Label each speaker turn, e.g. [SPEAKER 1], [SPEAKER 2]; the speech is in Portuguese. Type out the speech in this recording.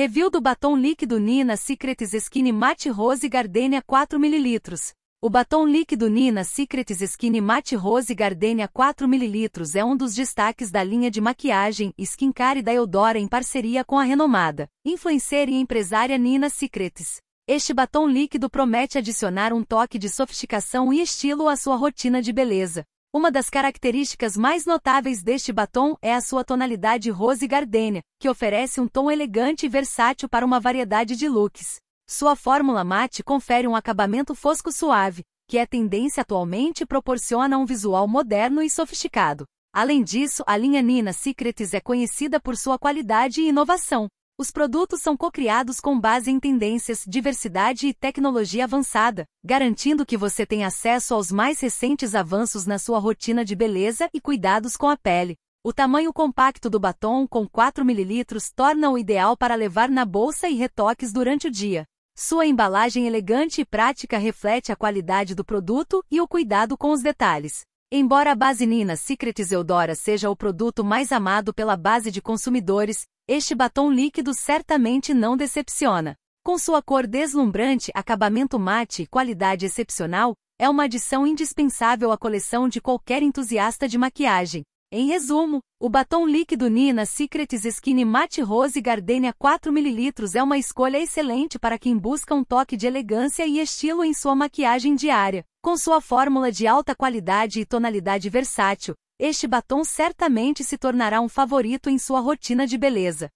[SPEAKER 1] Review do batom líquido Nina Secrets Skin Matte Rose Gardenia 4ml. O batom líquido Nina Secrets Skin Matte Rose Gardenia 4ml é um dos destaques da linha de maquiagem skincare da Eudora em parceria com a renomada influencer e empresária Nina Secrets. Este batom líquido promete adicionar um toque de sofisticação e estilo à sua rotina de beleza. Uma das características mais notáveis deste batom é a sua tonalidade rose gardenia, que oferece um tom elegante e versátil para uma variedade de looks. Sua fórmula mate confere um acabamento fosco suave, que é tendência atualmente e proporciona um visual moderno e sofisticado. Além disso, a linha Nina Secrets é conhecida por sua qualidade e inovação, os produtos são cocriados com base em tendências, diversidade e tecnologia avançada, garantindo que você tenha acesso aos mais recentes avanços na sua rotina de beleza e cuidados com a pele. O tamanho compacto do batom com 4 ml torna-o ideal para levar na bolsa e retoques durante o dia. Sua embalagem elegante e prática reflete a qualidade do produto e o cuidado com os detalhes. Embora a base Nina Secrets Eudora seja o produto mais amado pela base de consumidores, este batom líquido certamente não decepciona. Com sua cor deslumbrante, acabamento mate e qualidade excepcional, é uma adição indispensável à coleção de qualquer entusiasta de maquiagem. Em resumo, o batom líquido Nina Secrets Skin Matte Rose Gardenia 4ml é uma escolha excelente para quem busca um toque de elegância e estilo em sua maquiagem diária. Com sua fórmula de alta qualidade e tonalidade versátil, este batom certamente se tornará um favorito em sua rotina de beleza.